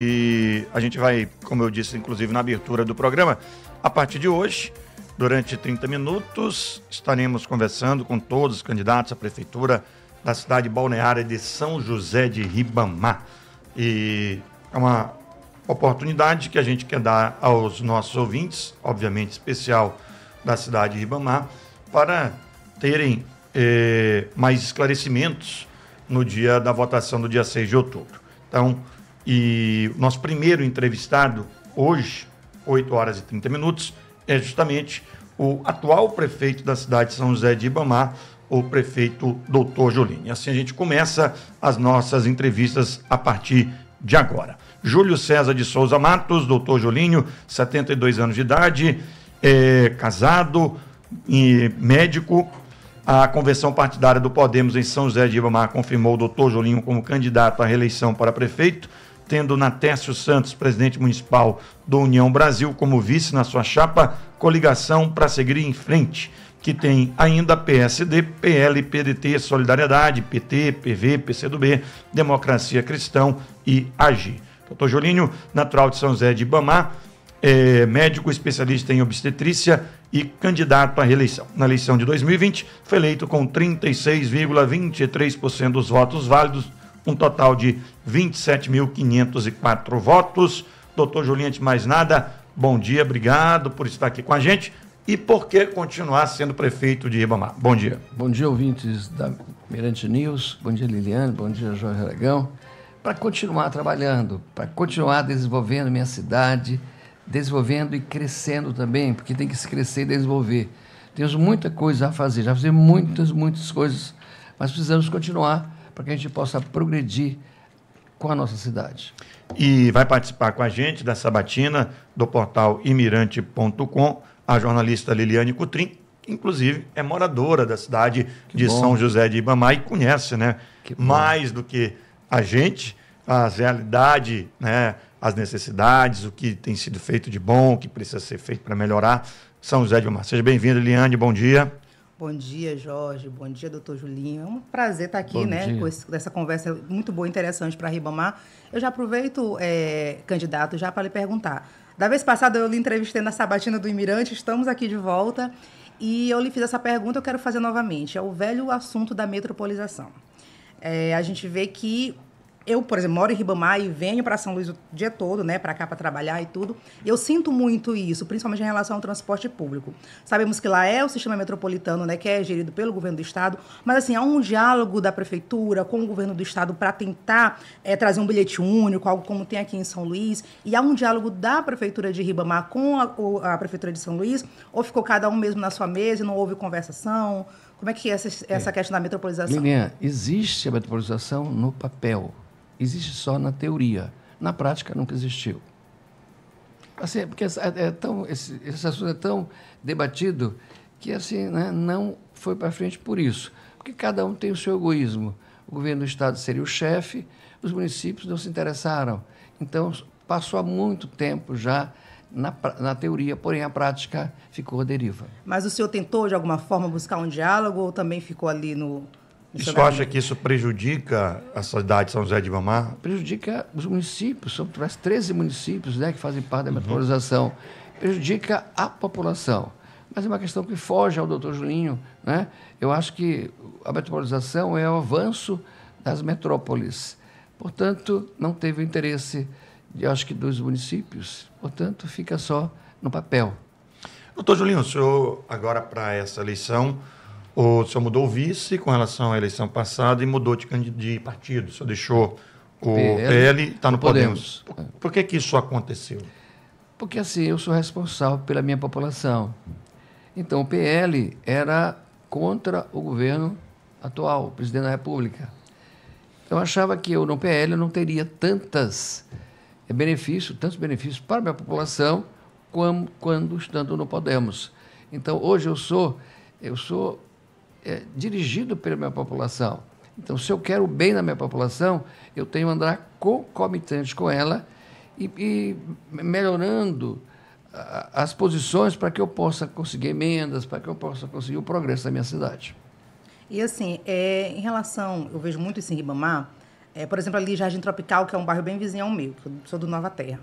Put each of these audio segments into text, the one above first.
E a gente vai, como eu disse, inclusive na abertura do programa, a partir de hoje, durante 30 minutos, estaremos conversando com todos os candidatos à prefeitura da cidade balneária de São José de Ribamar. E é uma oportunidade que a gente quer dar aos nossos ouvintes, obviamente especial da cidade de Ribamar, para terem eh, mais esclarecimentos no dia da votação do dia 6 de outubro. Então, e o nosso primeiro entrevistado hoje, 8 horas e 30 minutos, é justamente o atual prefeito da cidade de São José de Ibamá, o prefeito Doutor Jolini. Assim a gente começa as nossas entrevistas a partir de agora. Júlio César de Souza Matos, doutor Jolinho, 72 anos de idade, é, casado e médico. A convenção partidária do Podemos em São José de Ibamar confirmou o doutor Jolinho como candidato à reeleição para prefeito tendo Natécio Santos, presidente municipal do União Brasil, como vice na sua chapa, coligação para seguir em frente, que tem ainda PSD, PL, PDT, Solidariedade, PT, PV, PCdoB, Democracia Cristão e AGI. Doutor Jolinho natural de São José de Ibamá, é, médico especialista em obstetrícia e candidato à reeleição. Na eleição de 2020, foi eleito com 36,23% dos votos válidos um total de 27.504 votos. Doutor Juliante, antes mais nada, bom dia, obrigado por estar aqui com a gente e por que continuar sendo prefeito de Ribamar. Bom dia. Bom dia, ouvintes da Mirante News, bom dia, Liliane, bom dia, Jorge Aragão. Para continuar trabalhando, para continuar desenvolvendo minha cidade, desenvolvendo e crescendo também, porque tem que se crescer e desenvolver. Temos muita coisa a fazer, já fizemos muitas, muitas coisas, mas precisamos continuar para que a gente possa progredir com a nossa cidade. E vai participar com a gente da sabatina do portal imirante.com a jornalista Liliane Cutrim, que inclusive é moradora da cidade que de bom. São José de Ibamá e conhece, né, mais do que a gente, a realidade, né, as necessidades, o que tem sido feito de bom, o que precisa ser feito para melhorar. São José de Ibamá. Seja bem-vindo, Liliane, bom dia. Bom dia, Jorge. Bom dia, doutor Julinho. É um prazer estar tá aqui, Bom né? Dia. Com esse, essa conversa muito boa e interessante para Ribamar. Eu já aproveito, é, candidato, já para lhe perguntar. Da vez passada eu lhe entrevistei na Sabatina do Imirante, estamos aqui de volta. E eu lhe fiz essa pergunta, eu quero fazer novamente. É o velho assunto da metropolização. É, a gente vê que eu, por exemplo, moro em Ribamar e venho para São Luís o dia todo, né, para cá para trabalhar e tudo. Eu sinto muito isso, principalmente em relação ao transporte público. Sabemos que lá é o sistema metropolitano, né, que é gerido pelo governo do estado, mas assim, há um diálogo da prefeitura com o governo do estado para tentar é, trazer um bilhete único, algo como tem aqui em São Luís, e há um diálogo da prefeitura de Ribamar com a, a prefeitura de São Luís, ou ficou cada um mesmo na sua mesa e não houve conversação? Como é que é essa, essa é. questão da metropolização? Lilian, existe a metropolização no papel existe só na teoria. Na prática nunca existiu. Assim, porque é, é tão, esse, esse assunto é tão debatido que assim, né, não foi para frente por isso. Porque cada um tem o seu egoísmo. O governo do Estado seria o chefe, os municípios não se interessaram. Então, passou há muito tempo já na, na, teoria, porém a prática ficou à deriva. Mas o senhor tentou, de alguma forma, buscar um diálogo ou também ficou ali no, isso você é acha que isso prejudica a cidade de São José de Mamar? Prejudica os municípios, são 13 municípios né, que fazem parte da metropolização. Uhum. Prejudica a população. Mas é uma questão que foge ao doutor Julinho. Né? Eu acho que a metropolização é o avanço das metrópoles. Portanto, não teve o interesse, de, acho que, dos municípios. Portanto, fica só no papel. Doutor Julinho, o senhor, agora para essa eleição, o senhor mudou o vice com relação à eleição passada e mudou de, de partido. O senhor deixou o PL e está no Podemos. Podemos. Por, por que, que isso aconteceu? Porque assim, eu sou responsável pela minha população. Então, o PL era contra o governo atual, o presidente da República. Então, eu achava que eu, no PL, não teria tantas eh, benefícios, tantos benefícios para a minha população como quando estando no Podemos. Então, hoje eu sou, eu sou é, dirigido pela minha população. Então, se eu quero o bem da minha população, eu tenho que andar concomitante com ela e, e melhorando as posições para que eu possa conseguir emendas, para que eu possa conseguir o progresso da minha cidade. E assim, é, em relação, eu vejo muito isso em Ribamar, é, por exemplo, ali Jardim Tropical, que é um bairro bem vizinho ao meu, que eu sou do Nova Terra.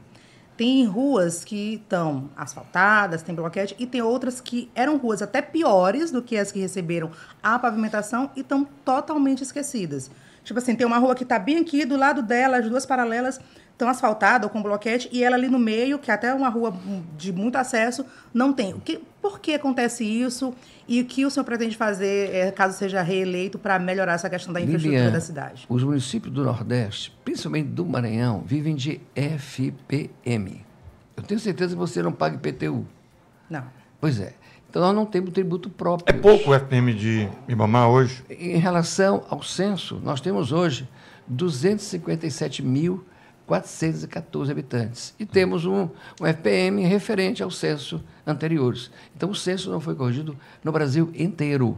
Tem ruas que estão asfaltadas, tem bloquete, e tem outras que eram ruas até piores do que as que receberam a pavimentação e estão totalmente esquecidas. Tipo assim, tem uma rua que está bem aqui, do lado dela, as duas paralelas, tão asfaltada ou com bloquete e ela ali no meio, que é até é uma rua de muito acesso, não tem. O que, por que acontece isso e o que o senhor pretende fazer, é, caso seja reeleito, para melhorar essa questão da infraestrutura Lilian, da cidade? Os municípios do Nordeste, principalmente do Maranhão, vivem de FPM. Eu tenho certeza que você não paga IPTU. Não. Pois é. Então nós não temos tributo próprio. É pouco o FPM de Ibamar hoje? Em relação ao censo, nós temos hoje 257 mil 414 habitantes. E temos um, um FPM referente ao censo anteriores. Então, o censo não foi corrigido no Brasil inteiro.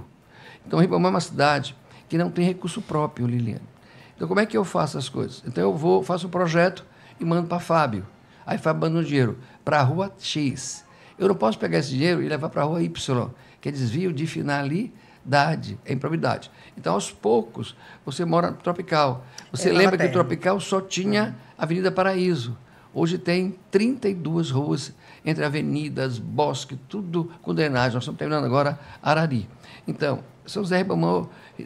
Então, Ribamar é uma cidade que não tem recurso próprio, Liliane. Então, como é que eu faço as coisas? Então, eu vou, faço um projeto e mando para Fábio. Aí, Fábio manda um dinheiro para a rua X. Eu não posso pegar esse dinheiro e levar para a rua Y, que é desvio de finalidade, é improbidade. Então, aos poucos, você mora no tropical. Você é, lembra que o Tropical só tinha Avenida Paraíso. Hoje tem 32 ruas entre avenidas, bosque, tudo com drenagem. Nós estamos terminando agora Arari. Então, São José Ribamar,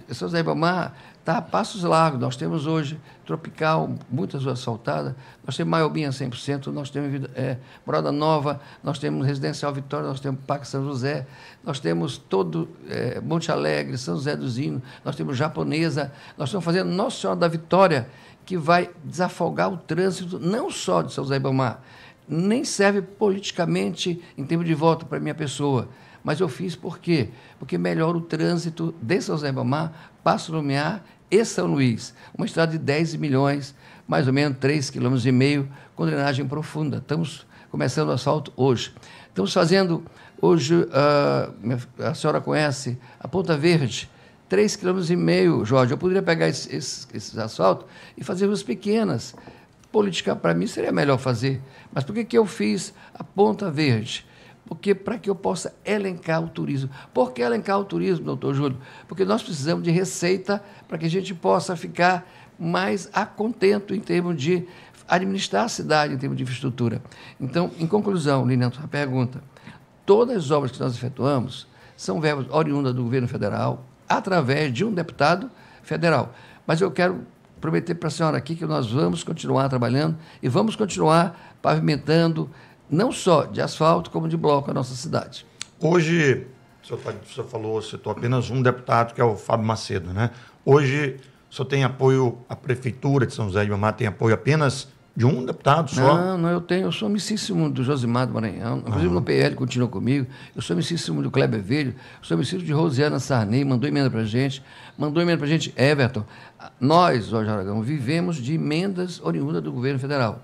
São José Ribamar Tá, Passos Largos, nós temos hoje Tropical, muitas assaltadas, nós temos Maiobinha 100%, nós temos é, Morada Nova, nós temos Residencial Vitória, nós temos Parque São José, nós temos todo é, Monte Alegre, São José do Zino, nós temos Japonesa, nós estamos fazendo Nossa Senhora da Vitória, que vai desafogar o trânsito, não só de São José Ibamar, nem serve politicamente em termos de voto para minha pessoa mas eu fiz por quê? Porque melhora o trânsito de São José do Passo Lumiar e São Luís. Uma estrada de 10 milhões, mais ou menos 3,5 km, com drenagem profunda. Estamos começando o asfalto hoje. Estamos fazendo, hoje, uh, a senhora conhece a Ponta Verde, 3,5 km, Jorge. Eu poderia pegar esses, esses asfaltos e fazer ruas pequenas política para mim seria melhor fazer. Mas por que, que eu fiz a Ponta Verde? porque para que eu possa elencar o turismo. Por que elencar o turismo, doutor Júlio? Porque nós precisamos de receita para que a gente possa ficar mais a contento em termos de administrar a cidade, em termos de infraestrutura. Então, em conclusão, Lilian, a pergunta, todas as obras que nós efetuamos são verbas oriundas do governo federal, através de um deputado federal. Mas eu quero prometer para a senhora aqui que nós vamos continuar trabalhando e vamos continuar pavimentando, não só de asfalto, como de bloco a nossa cidade. Hoje, o senhor, o senhor falou, citou apenas um deputado, que é o Fábio Macedo, né? Hoje, o senhor tem apoio, a Prefeitura de São José de Mamar tem apoio apenas de um deputado só? Não, não, eu tenho, eu sou amicíssimo do Josimar do Maranhão, inclusive uhum. no PL continua comigo, eu sou amicíssimo do Kleber Velho, sou amicíssimo de Rosiana Sarney, mandou emenda para gente, mandou emenda para gente Everton. Nós, Jorge Aragão, vivemos de emendas oriundas do governo federal.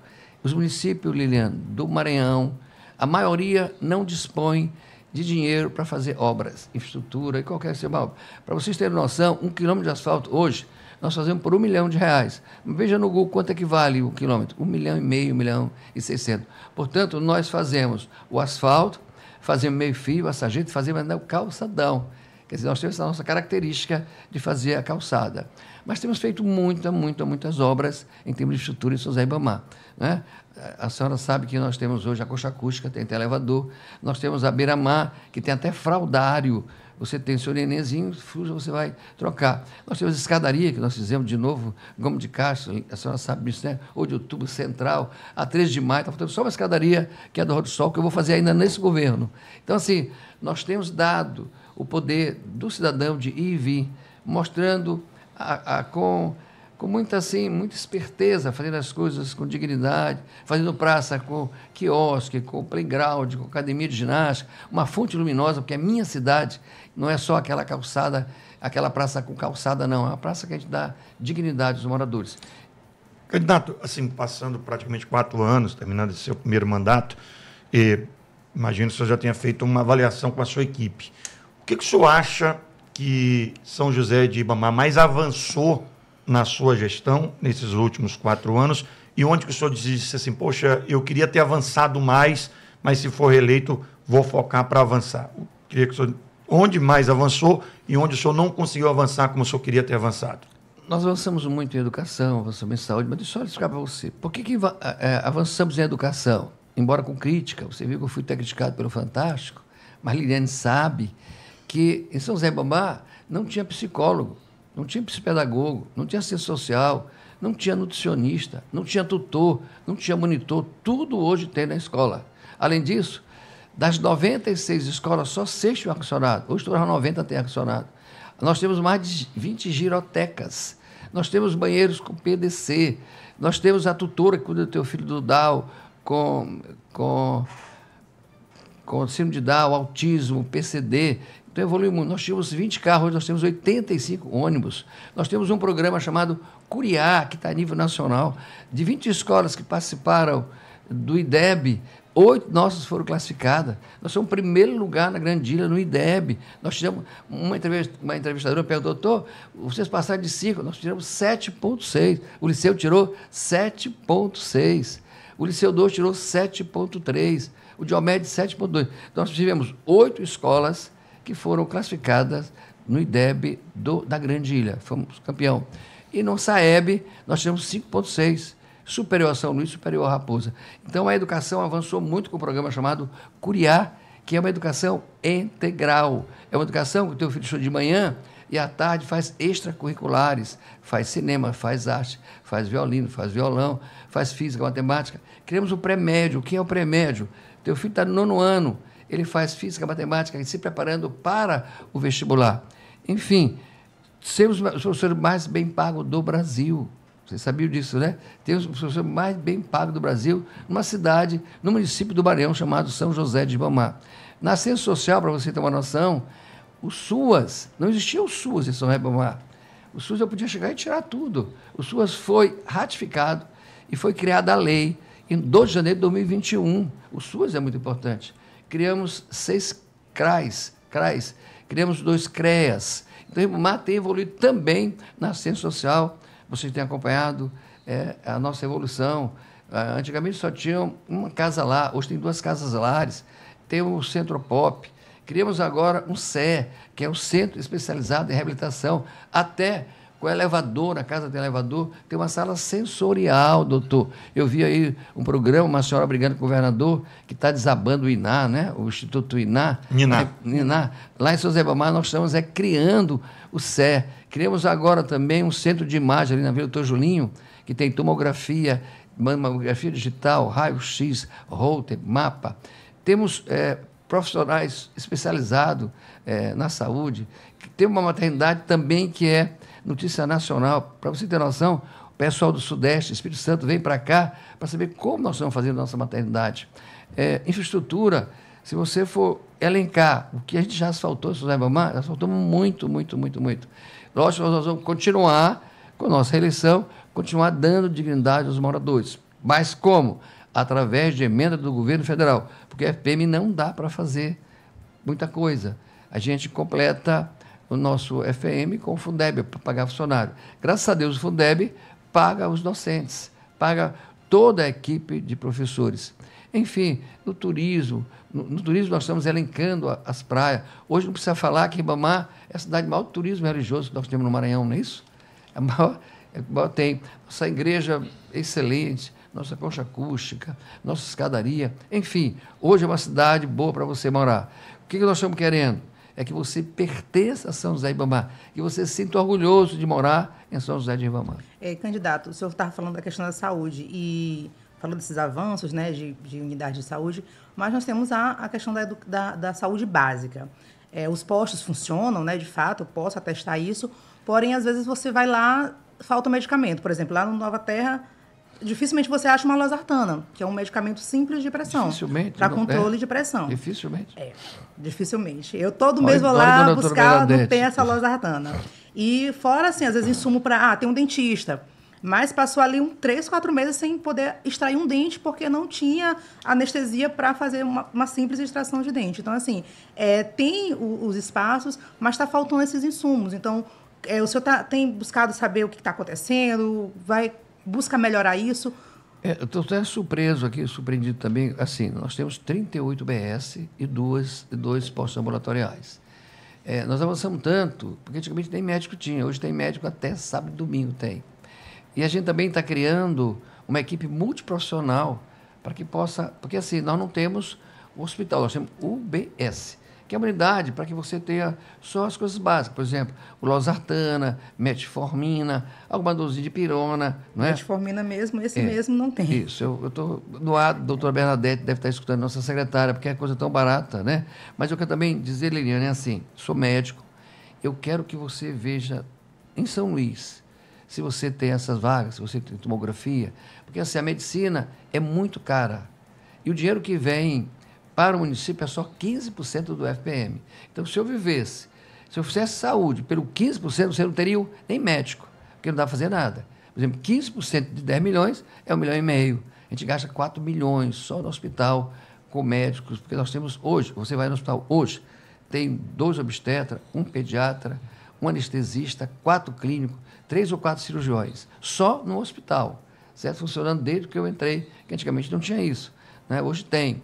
Os municípios, Lilian, do Maranhão, a maioria não dispõe de dinheiro para fazer obras, infraestrutura e qualquer tipo obra. Para vocês terem noção, um quilômetro de asfalto hoje nós fazemos por um milhão de reais. Veja no Google quanto é que vale o um quilômetro. Um milhão e meio, um milhão e seiscentos. Portanto, nós fazemos o asfalto, fazemos meio fio, a sarjeta, fazemos o calçadão. Quer dizer, nós temos essa nossa característica de fazer a calçada. Mas temos feito muitas, muitas, muitas obras em termos de estrutura em Suzé Ibamar. Né? A senhora sabe que nós temos hoje a coxa acústica, tem até elevador, nós temos a beira-mar, que tem até fraudário. Você tem seu nenenzinho, você vai trocar. Nós temos escadaria, que nós fizemos de novo, Gomes de Castro, a senhora sabe disso, né? Ou de Outubro Central, a 3 de maio, está faltando só uma escadaria, que é do Rodo Sol, que eu vou fazer ainda nesse governo. Então, assim, nós temos dado o poder do cidadão de ir e vir, mostrando a, a, com, com muita, assim, muita esperteza, fazendo as coisas com dignidade, fazendo praça com quiosque, com playground, com academia de ginástica, uma fonte luminosa, porque a minha cidade não é só aquela calçada, aquela praça com calçada, não, é uma praça que a gente dá dignidade aos moradores. Candidato, assim, passando praticamente quatro anos, terminando esse seu primeiro mandato, e, imagino que o senhor já tenha feito uma avaliação com a sua equipe que, que o senhor acha que São José de Ibamar mais avançou na sua gestão nesses últimos quatro anos? E onde que o senhor disse assim, poxa, eu queria ter avançado mais, mas se for reeleito, vou focar para avançar? Eu queria que o senhor, onde mais avançou e onde o senhor não conseguiu avançar como o senhor queria ter avançado? Nós avançamos muito em educação, avançamos em saúde, mas deixa eu explicar para você. Por que, que eh, eh, avançamos em educação? Embora com crítica, você viu que eu fui até criticado pelo Fantástico, mas Liliane sabe que em São José Bambá não tinha psicólogo, não tinha psicopedagogo, não tinha assistente social, não tinha nutricionista, não tinha tutor, não tinha monitor, tudo hoje tem na escola. Além disso, das 96 escolas, só seis tinham acionado. hoje todas 90 têm acionado. Nós temos mais de 20 girotecas, nós temos banheiros com PDC, nós temos a tutora que cuida do teu filho do DAO, com, com com síndrome de Down, autismo, PCD. Então evoluiu Nós tínhamos 20 carros, nós temos 85 ônibus. Nós temos um programa chamado Curiar, que está a nível nacional, de 20 escolas que participaram do IDEB, oito nossas foram classificadas. Nós somos primeiro lugar na Grande no IDEB. Nós tivemos uma, entrevista, uma entrevistadora perguntou, doutor, vocês passaram de cinco, nós tiramos 7,6. O Liceu tirou 7,6. O Liceu 2 tirou 7,3 o Diomed 7.2. Então, nós tivemos oito escolas que foram classificadas no IDEB do, da Grande Ilha. Fomos campeão. E no Saeb, nós tivemos 5,6. Superior a São Luís, superior a Raposa. Então, a educação avançou muito com o programa chamado Curiar, que é uma educação integral. É uma educação que o teu filho estuda de manhã e à tarde faz extracurriculares, faz cinema, faz arte, faz violino, faz violão, faz física, matemática. Criamos o pré-médio. O que é o pré-médio? Teu filho está no nono ano, ele faz física, matemática, e se preparando para o vestibular. Enfim, temos os professores mais bem pagos do Brasil. Vocês sabiam disso, né? Temos os professores mais bem pagos do Brasil, numa cidade, no município do Maranhão, chamado São José de Ibamá. Na ciência social, para você ter uma noção, o SUAS, não existia o SUAS em São Ibamar. O SUAS eu podia chegar e tirar tudo. O SUAS foi ratificado e foi criada a lei em 2 de janeiro de 2021. O SUAS é muito importante. Criamos seis CRAs, CRAs criamos dois CREAS. Então, o MAR tem evoluído também na ciência social. Vocês têm acompanhado é, a nossa evolução. Ah, antigamente só tinha uma casa lá, hoje tem duas casas lares, tem o Centro Pop, criamos agora um CE, que é um centro especializado em reabilitação, até com elevador, a casa tem elevador, tem uma sala sensorial, doutor. Eu vi aí um programa, uma senhora brigando com o governador, que está desabando o INAR, né? o Instituto INAR. Ninar. Ninar. Lá em São Zé Bamar, nós estamos é, criando o CER. Criamos agora também um centro de imagem ali na Vila Doutor Julinho, que tem tomografia, mamografia digital, raio-x, router, mapa. Temos é, profissionais especializados é, na saúde. Tem uma maternidade também que é notícia nacional. Para você ter noção, o pessoal do Sudeste, Espírito Santo, vem para cá para saber como nós estamos fazendo nossa maternidade. É, infraestrutura, se você for elencar o que a gente já asfaltou, josé Mamá, asfaltamos muito, muito, muito, muito. Lógico, nós vamos continuar com a nossa reeleição, continuar dando dignidade aos moradores. Mas como? Através de emenda do governo federal, porque a FPM não dá para fazer muita coisa. A gente completa o nosso FM com o Fundeb, para pagar funcionário. Graças a Deus, o Fundeb paga os docentes, paga toda a equipe de professores. Enfim, no turismo, no, no turismo nós estamos elencando a, as praias. Hoje não precisa falar que Ibamá é a cidade de maior turismo religioso que nós temos no Maranhão, não é isso? É maior, é maior tem. Nossa igreja excelente, nossa concha acústica, nossa escadaria. Enfim, hoje é uma cidade boa para você morar. O que, que nós estamos querendo? é que você pertença a São José de Ibamar, que você se sinta orgulhoso de morar em São José de Ibamar. É, candidato, o senhor estava falando da questão da saúde e falando desses avanços né, de, de unidade de saúde, mas nós temos a, a questão da, da, da saúde básica. É, os postos funcionam, né, de fato, eu posso atestar isso, porém, às vezes você vai lá, falta medicamento. Por exemplo, lá no Nova Terra dificilmente você acha uma losartana, que é um medicamento simples de pressão. Dificilmente. Para controle é. de pressão. Dificilmente. É, dificilmente. Eu todo mês vou lá buscar não pé essa losartana. E fora, assim, às vezes insumo para... Ah, tem um dentista. Mas passou ali um três, quatro meses sem poder extrair um dente, porque não tinha anestesia para fazer uma, uma, simples extração de dente. Então, assim, é, tem o, os espaços, mas está faltando esses insumos. Então, é, o senhor tá, tem buscado saber o que está acontecendo, vai busca melhorar isso? É, eu estou até surpreso aqui, surpreendido também. Assim, nós temos 38 BS e duas, e dois postos ambulatoriais. É, nós avançamos tanto, porque antigamente nem médico tinha, hoje tem médico até sábado e domingo tem. E a gente também está criando uma equipe multiprofissional para que possa. Porque assim, nós não temos o hospital, nós temos UBS que é uma unidade para que você tenha só as coisas básicas. Por exemplo, losartana, metformina, alguma dose de pirona. Não é? Metformina mesmo, esse é. mesmo não tem. Isso, eu estou a doutora Bernadette deve estar escutando, nossa secretária, porque é coisa tão barata, né? Mas eu quero também dizer, Liliane, é assim, sou médico, eu quero que você veja em São Luís, se você tem essas vagas, se você tem tomografia, porque assim, a medicina é muito cara. E o dinheiro que vem para o município é só 15% do FPM. Então, se eu vivesse, se eu fizesse saúde pelo 15%, você não teria nem médico, porque não dá para fazer nada. Por exemplo, 15% de 10 milhões é 1 milhão e meio. A gente gasta 4 milhões só no hospital com médicos, porque nós temos hoje, você vai no hospital hoje, tem dois obstetras, um pediatra, um anestesista, quatro clínicos, três ou quatro cirurgiões, só no hospital, certo? Funcionando desde que eu entrei, que antigamente não tinha isso. Né? Hoje tem.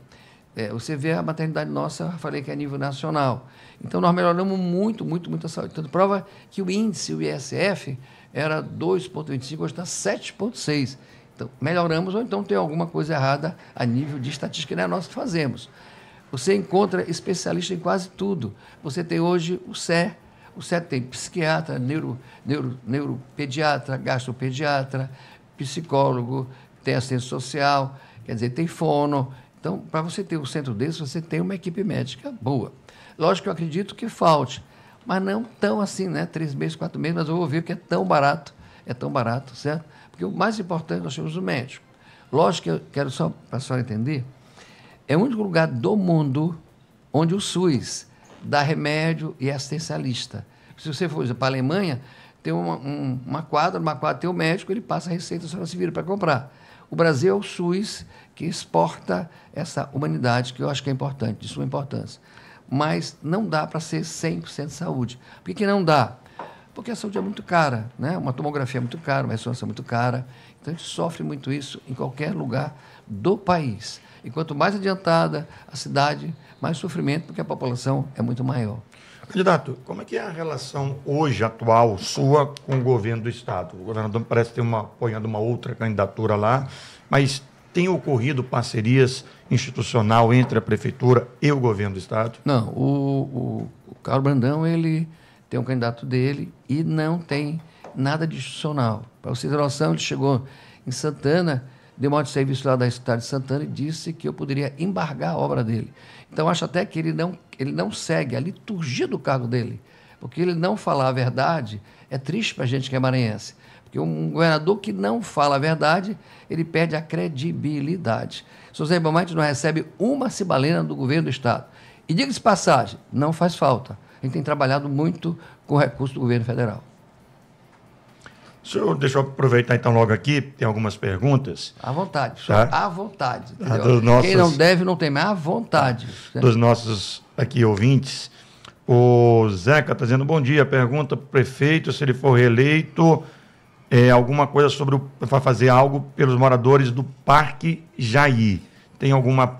É, você vê a maternidade nossa, falei que é nível nacional. Então, nós melhoramos muito, muito, muito a saúde. Tanto prova que o índice, o ISF, era 2,25, hoje está 7,6. Então, melhoramos ou então tem alguma coisa errada a nível de estatística, não é nós que fazemos. Você encontra especialista em quase tudo. Você tem hoje o SE, o SE tem psiquiatra, neuro, neuro, neuropediatra, gastropediatra, psicólogo, tem assistente social, quer dizer, tem fono, então, para você ter um centro desse, você tem uma equipe médica boa. Lógico que eu acredito que falte, mas não tão assim, né? Três meses, quatro meses, mas eu vou ver que é tão barato, é tão barato, certo? Porque o mais importante nós temos o médico. Lógico que eu quero só para a senhora entender, é o único lugar do mundo onde o SUS dá remédio e é assistencialista. Se você for para a Alemanha, tem uma, um, uma quadra, numa quadra tem o um médico, ele passa a receita, a senhora se vira para comprar. O Brasil é o SUS que exporta essa humanidade, que eu acho que é importante, de sua importância. Mas não dá para ser 100% saúde. Por que, não dá? Porque a saúde é muito cara, né? uma tomografia é muito cara, uma ressonância é muito cara. Então a gente sofre muito isso em qualquer lugar do país. E quanto mais adiantada a cidade, mais sofrimento, porque a população é muito maior. Candidato, como é que é a relação hoje atual sua com o governo do Estado? O governador parece ter uma, apoiado uma outra candidatura lá, mas tem ocorrido parcerias institucional entre a prefeitura e o governo do estado? Não, o, o, o Carlos Brandão ele tem um candidato dele e não tem nada de institucional. Para vocês terem noção, ele chegou em Santana, deu modo de serviço lá da cidade de Santana e disse que eu poderia embargar a obra dele. Então acho até que ele não, ele não segue a liturgia do cargo dele, porque ele não falar a verdade é triste para a gente que é maranhense. Porque um governador que não fala a verdade, ele perde a credibilidade. José Ibamate não recebe uma cibalena do governo do Estado. E diga-se passagem, não faz falta. A gente tem trabalhado muito com o recurso do governo federal. Senhor, deixa eu aproveitar então logo aqui, tem algumas perguntas. À vontade, tá? à vontade. Ah, nossos, Quem não deve não tem, mais, à vontade. Né? Dos nossos aqui ouvintes, o Zeca está dizendo bom dia, pergunta para prefeito se ele for reeleito, é, alguma coisa sobre para fazer algo pelos moradores do Parque Jair. Tem alguma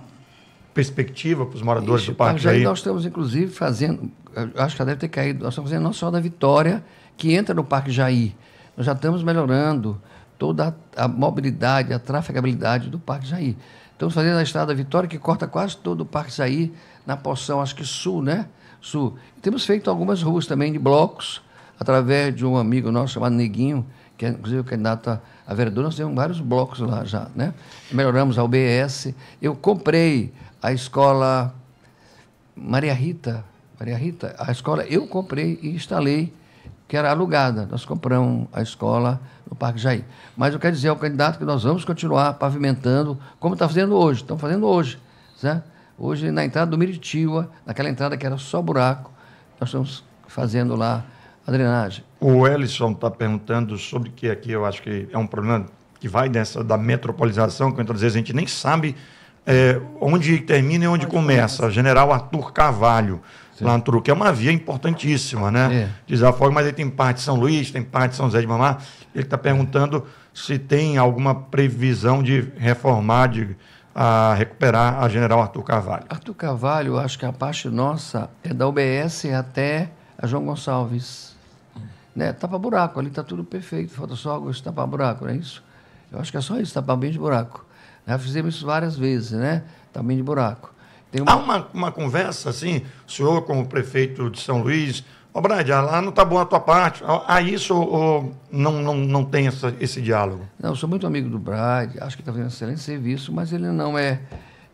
perspectiva para os moradores Ixi, do Parque Jair? Nós estamos, inclusive, fazendo, acho que já deve ter caído, nós estamos fazendo não só da Vitória, que entra no Parque Jair, nós já estamos melhorando toda a, a mobilidade, a trafegabilidade do Parque Jair. Estamos fazendo a Estrada Vitória, que corta quase todo o Parque Jair, na porção, acho que sul, né? Sul. temos feito algumas ruas também de blocos, através de um amigo nosso chamado Neguinho, que é, inclusive o candidato a, vereador, nós temos vários blocos lá já, né? Melhoramos a UBS. Eu comprei a escola Maria Rita. Maria Rita, a escola eu comprei e instalei, que era alugada. Nós compramos a escola no Parque Jair. Mas eu quero dizer ao candidato que nós vamos continuar pavimentando, como está fazendo hoje. Estão fazendo hoje, certo? Né? Hoje, na entrada do Miritiba, naquela entrada que era só buraco, nós estamos fazendo lá drenagem. O Ellison está perguntando sobre que aqui eu acho que é um problema que vai dessa da metropolização, que muitas vezes a gente nem sabe é, onde termina e onde, começa. General Arthur Carvalho, Sim. lá no Turu, que é uma via importantíssima, né? É. Desafogo, mas ele tem parte de São Luís, tem parte de São José de Mamar. Ele está perguntando se tem alguma previsão de reformar, de a recuperar a General Arthur Carvalho. Arthur Carvalho, acho que a parte nossa é da UBS até a João Gonçalves né, tapa buraco, ali está tudo perfeito, falta só alguns tapa buraco, não é isso? Eu acho que é só isso, tapar bem de buraco. Já fizemos isso várias vezes, né? Também de buraco. Tem uma... Há uma, uma conversa assim, o senhor como prefeito de São Luís, ó, oh, Brad, ah, lá não está boa a tua parte. há isso ou não, não, não tem essa, esse diálogo? Não, sou muito amigo do Brad, acho que está fazendo um excelente serviço, mas ele não é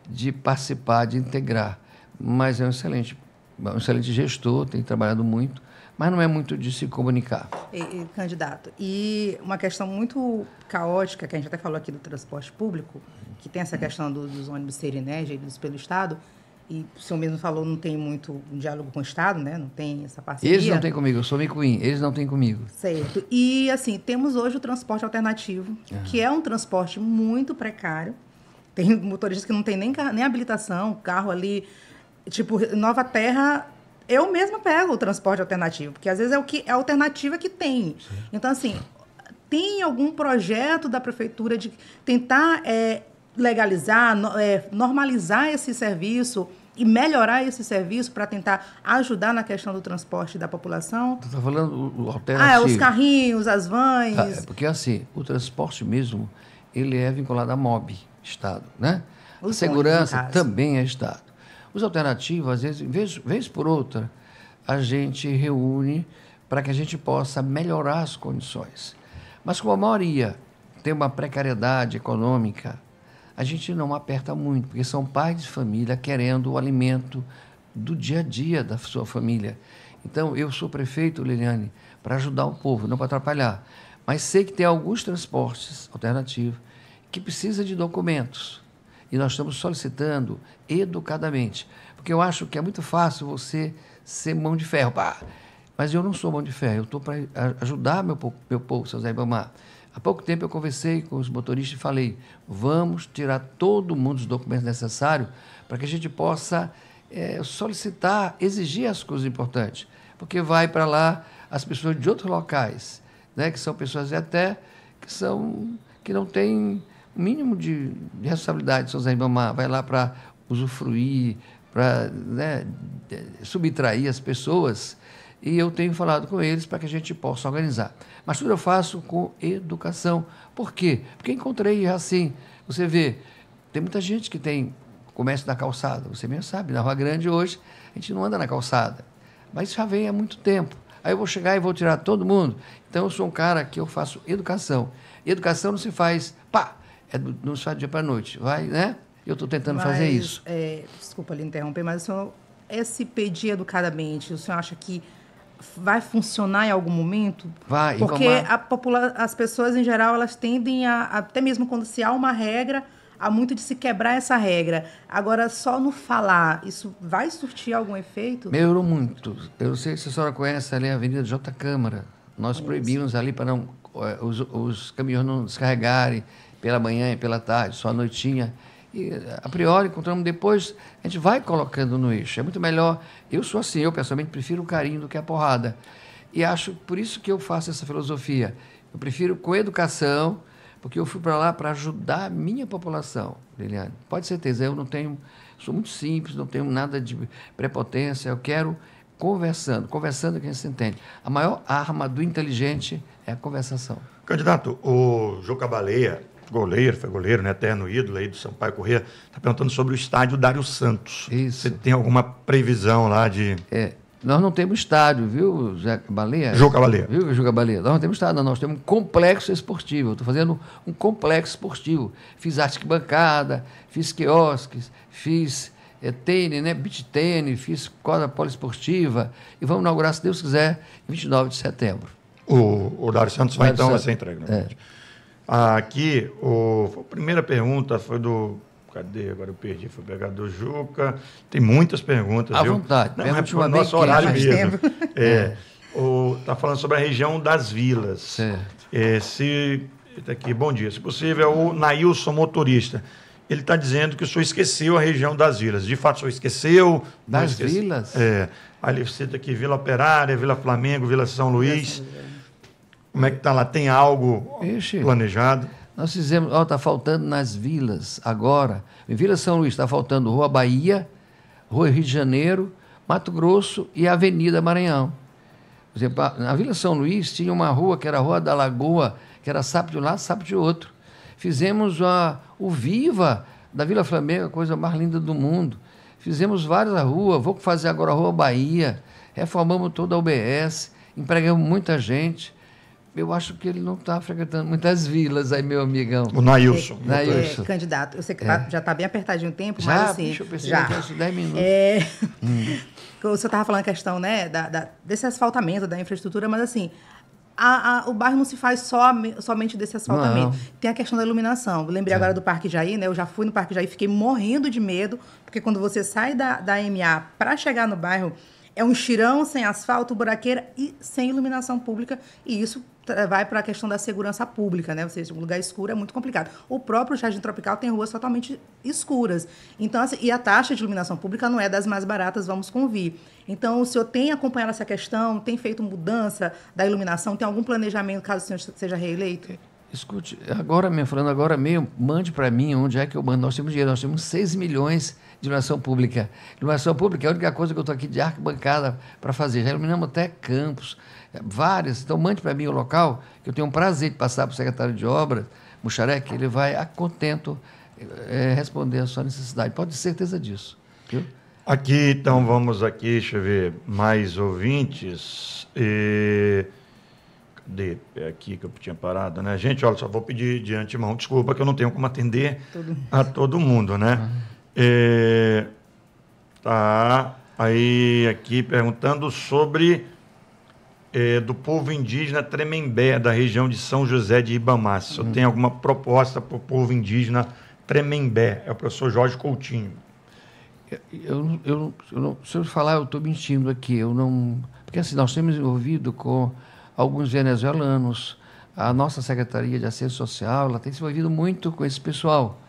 de participar, de integrar. Mas é um excelente, é um excelente gestor, tem trabalhado muito mas não é muito de se comunicar. E, e, candidato, e uma questão muito caótica, que a gente até falou aqui do transporte público, que tem essa questão do, dos ônibus serem né, geridos pelo Estado, e o senhor mesmo falou, não tem muito um diálogo com o Estado, né? Não tem essa parceria. Eles não têm comigo, eu sou micuim, eles não têm comigo. Certo. E, assim, temos hoje o transporte alternativo, que é um transporte muito precário. Tem motoristas que não tem nem, nem habilitação, carro ali... Tipo, Nova Terra eu mesma pego o transporte alternativo, porque às vezes é o que é a alternativa que tem. Sim. Então, assim, tem algum projeto da prefeitura de tentar é, legalizar, no, é, normalizar esse serviço? e melhorar esse serviço para tentar ajudar na questão do transporte da população? Tu está falando o, alternativo. Ah, é, os carrinhos, as vans. Ah, é porque assim, o transporte mesmo, ele é vinculado à MOB, Estado, né? Os a segurança também é Estado. Os alternativos, às vezes, vez, vez por outra, a gente reúne para que a gente possa melhorar as condições. Mas como a maioria tem uma precariedade econômica, a gente não aperta muito, porque são pais de família querendo o alimento do dia a dia da sua família. Então, eu sou prefeito, Liliane, para ajudar o povo, não para atrapalhar. Mas sei que tem alguns transportes alternativos que precisa de documentos. E nós estamos solicitando educadamente. Porque eu acho que é muito fácil você ser mão de ferro. Pá! Mas eu não sou mão de ferro, eu estou para ajudar meu, meu povo, seu Zé Ibamar. Há pouco tempo eu conversei com os motoristas e falei: vamos tirar todo mundo os documentos necessários para que a gente possa é, solicitar, exigir as coisas importantes. Porque vai para lá as pessoas de outros locais, né, que são pessoas até que são que não têm o mínimo de, de responsabilidade, São Zé vai lá para usufruir, para né, subtrair as pessoas. E eu tenho falado com eles para que a gente possa organizar. Mas tudo eu faço com educação. Por quê? Porque encontrei assim. Você vê, tem muita gente que tem comércio na calçada. Você mesmo sabe, na Rua Grande hoje, a gente não anda na calçada. Mas isso já vem há muito tempo. Aí eu vou chegar e vou tirar todo mundo. Então eu sou um cara que eu faço educação. E educação não se faz pá, é do, do só dia para noite. Vai, né? Eu estou tentando mas, fazer isso. É, desculpa lhe interromper, mas o senhor, esse pedir educadamente, o senhor acha que vai funcionar em algum momento? Vai. Porque a popula as pessoas, em geral, elas tendem a, até mesmo quando se há uma regra, há muito de se quebrar essa regra. Agora, só no falar, isso vai surtir algum efeito? Melhorou muito. Eu não sei se a senhora conhece ali a Avenida J. Câmara. Nós é proibimos ali para não, eh, os, os caminhões não descarregarem pela manhã e pela tarde, só a noitinha. E a priori, encontramos depois, a gente vai colocando no eixo. É muito melhor. Eu sou assim, eu pessoalmente prefiro o carinho do que a porrada. E acho por isso que eu faço essa filosofia. Eu prefiro com educação, porque eu fui para lá para ajudar a minha população, Liliane. Pode ser certeza, eu não tenho, sou muito simples, não tenho nada de prepotência, eu quero conversando, conversando que a gente se entende. A maior arma do inteligente é a conversação. Candidato, o Jô Cabaleia goleiro, foi goleiro, né? Eterno ídolo aí do Sampaio Corrêa. Está perguntando sobre o estádio Dário Santos. Isso. Você tem alguma previsão lá de. É, nós não temos estádio, viu, Jô Baleia? Jô Baleia. Viu, Jô Baleia? Nós não temos estádio, não. Nós temos um complexo esportivo. Estou fazendo um complexo esportivo. Fiz arquibancada, fiz quiosques, fiz é, tênis, né? Beach tênis, fiz quadra poliesportiva. E vamos inaugurar, se Deus quiser, 29 de setembro. O, o Dário Santos vai, então, Santos. vai ser entregue, né? É. Aqui, o, a primeira pergunta foi do. Cadê? Agora eu perdi, foi pegar do Juca. Tem muitas perguntas. À viu? vontade, não é para é, é. o nosso horário mesmo. É, Está falando sobre a região das vilas. Certo. É, se. Tá aqui, bom dia. Se possível, é o Nailson Motorista. Ele está dizendo que o senhor esqueceu a região das vilas. De fato, o senhor esqueceu. Das esquece, vilas? É. Ali cita tá aqui Vila Operária, Vila Flamengo, Vila São Luís. Essa, como é que está lá? Tem algo Ixi, planejado? Nós fizemos, está faltando nas vilas agora. Em Vila São Luís está faltando Rua Bahia, Rua Rio de Janeiro, Mato Grosso e Avenida Maranhão. Por exemplo, na Vila São Luís tinha uma rua que era a Rua da Lagoa, que era sapo de um lado, sapo de outro. Fizemos a, o Viva da Vila Flamengo, a coisa mais linda do mundo. Fizemos várias ruas, vou fazer agora a Rua Bahia, reformamos toda a UBS, empregamos muita gente eu acho que ele não está frequentando muitas vilas aí, meu amigão. O Nailson. É, Nailson. É, candidato, eu sei que tá, é. já está bem apertadinho o tempo, já, mas assim... Deixa eu perceber que isso 10 minutos. É... Hum. O senhor estava falando a questão né, da, da, desse asfaltamento, da infraestrutura, mas assim, a, a, o bairro não se faz só, somente desse asfaltamento. Não. Tem a questão da iluminação. lembrei é. agora do Parque Jair, né? Eu já fui no Parque Jair, fiquei morrendo de medo, porque quando você sai da, da MA para chegar no bairro, é um chirão sem asfalto, buraqueira e sem iluminação pública, e isso eh, vai para a questão da segurança pública, né? Ou seja, um lugar escuro é muito complicado. O próprio Jardim Tropical tem ruas totalmente escuras. Então, assim, e a taxa de iluminação pública não é das mais baratas, vamos convir. Então, o senhor tem acompanhado essa questão, tem feito mudança da iluminação, tem algum planejamento caso o senhor seja reeleito? escute, agora mesmo, falando agora mesmo, mande para mim onde é que eu mando. Nós temos dinheiro, nós temos 6 milhões de iluminação pública. Iluminação pública é a única coisa que eu estou aqui de arquibancada para fazer. Já iluminamos até campos, é, várias. Então, mande para mim o local, que eu tenho um prazer de passar para o secretário de obras, Muxarek, ele vai a contento é, é, responder a sua necessidade. Pode ter certeza disso. Viu? Aqui, então, vamos aqui, deixa eu ver, mais ouvintes. E de é aqui que eu tinha parado, né? Gente, olha, só vou pedir de antemão desculpa que eu não tenho como atender a todo mundo, né? É, tá aí aqui perguntando sobre é, do povo indígena Tremembé, da região de São José de Ibamar. Se eu uhum. tenho alguma proposta para o povo indígena Tremembé, é o professor Jorge Coutinho. Eu, eu, eu não, se eu falar, eu estou mentindo aqui. Eu não, porque assim, nós temos envolvido com alguns venezuelanos. A nossa Secretaria de Assistência Social ela tem se envolvido muito com esse pessoal.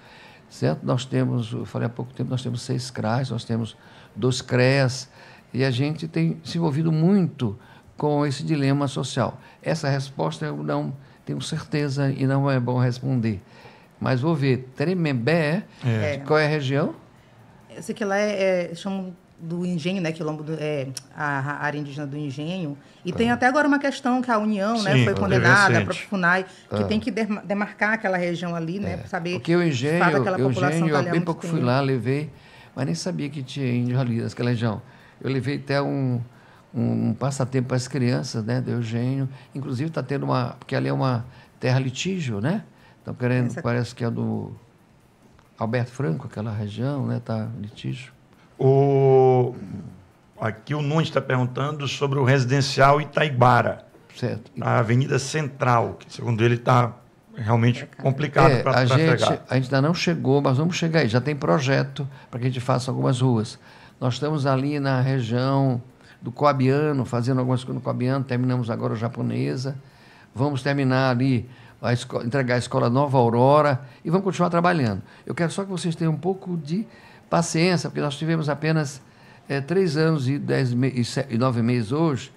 Certo? Nós temos, eu falei há pouco tempo, nós temos seis CRAs, nós temos dois CREAs, e a gente tem se envolvido muito com esse dilema social. Essa resposta eu não tenho certeza e não é bom responder. Mas vou ver. Tremembé, é. qual é a região? Eu sei que lá é, é chamam do engenho, né, quilombo do, é, a área indígena do engenho. E ah. tem até agora uma questão que a União, né, Sim, né, foi é condenada para o Funai, ah. que tem que demarcar aquela região ali, né, é. né, para saber Porque o engenho, aquela eu população engenho, tá há bem pouco tempo. fui lá, levei, mas nem sabia que tinha índio ali naquela região. Eu levei até um um passatempo para as crianças, né, do engenho Inclusive está tendo uma, porque ali é uma terra litígio, né? Estão querendo, Essa... parece que é do Alberto Franco, aquela região, né, está litígio. O... Aqui o Nunes está perguntando sobre o residencial Itaibara. Certo. Na Avenida Central, que segundo ele está realmente é, complicado é, para pegar. A gente ainda não chegou, mas vamos chegar aí. Já tem projeto para que a gente faça algumas ruas. Nós estamos ali na região do Coabiano, fazendo algumas coisas no Coabiano, terminamos agora a japonesa. Vamos terminar ali, a escola, entregar a escola Nova Aurora e vamos continuar trabalhando. Eu quero só que vocês tenham um pouco de paciência, porque nós tivemos apenas é, três anos e, dez e, e nove meses hoje,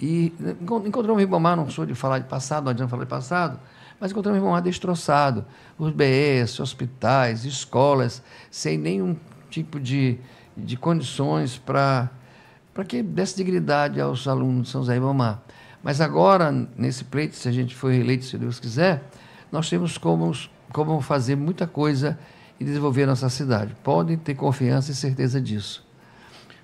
e né, encontramos Ribamar, não sou de falar de passado, não adianta falar de passado, mas encontramos Ribamar destroçado. Os BS, hospitais, escolas, sem nenhum tipo de, de condições para que desse dignidade aos alunos de São José Ribamar. Mas agora, nesse pleito, se a gente for reeleito, se Deus quiser, nós temos como, como fazer muita coisa e desenvolver nossa cidade. Podem ter confiança e certeza disso.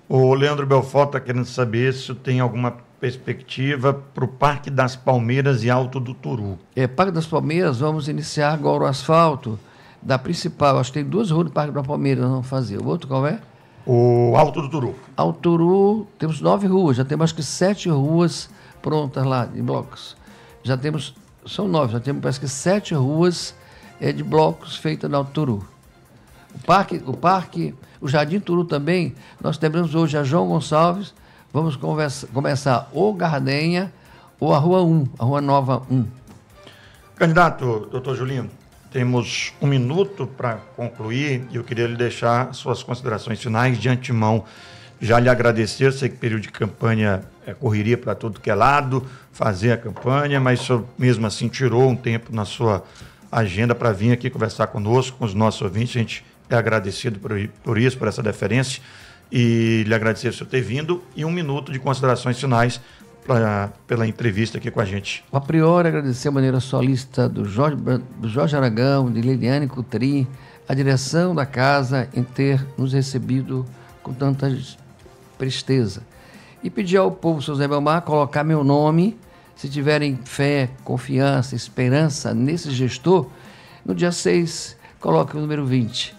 O Leandro Belfort está querendo saber se tem alguma perspectiva para o Parque das Palmeiras e Alto do Turu. É, Parque das Palmeiras, vamos iniciar agora o asfalto da principal. Acho que tem duas ruas do Parque das Palmeiras, vamos fazer. O outro qual é? O Alto do Turu. Alto do Turu, temos nove ruas, já temos acho que sete ruas prontas lá, de blocos. Já temos, são nove, já temos parece que sete ruas é, de blocos feitas no Alto do Turu. O parque, o parque, o Jardim Turu também, nós lembramos hoje a João Gonçalves, vamos conversa, começar ou Gardenha ou a Rua 1, a Rua Nova 1. Candidato, doutor Julinho, temos um minuto para concluir e eu queria lhe deixar suas considerações finais de antemão. Já lhe agradecer, sei que período de campanha é correria para tudo que é lado, fazer a campanha, mas mesmo assim tirou um tempo na sua agenda para vir aqui conversar conosco, com os nossos ouvintes. A gente é agradecido por, por isso, por essa deferência, e lhe agradecer o senhor ter vindo e um minuto de considerações finais pra, pela entrevista aqui com a gente. A priori, agradecer a maneira solista do Jorge, do Jorge Aragão, de Liliane Coutrin, a direção da casa em ter nos recebido com tanta presteza. E pedir ao povo São José Belmar colocar meu nome, se tiverem fé, confiança, esperança nesse gestor, no dia 6, coloque o número 20.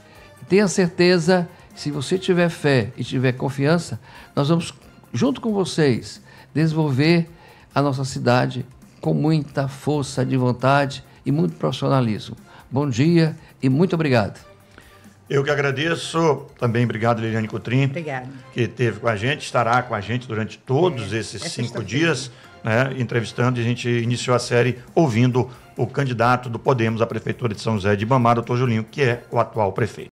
Tenha certeza, se você tiver fé e tiver confiança, nós vamos, junto com vocês, desenvolver a nossa cidade com muita força de vontade e muito profissionalismo. Bom dia e muito obrigado. Eu que agradeço. Também obrigado, Liliane Cotrim. Obrigada. Que esteve com a gente, estará com a gente durante todos é, esses é cinco dias, né, entrevistando. E a gente iniciou a série ouvindo o candidato do Podemos à Prefeitura de São José de Bamar, doutor Julinho, que é o atual prefeito.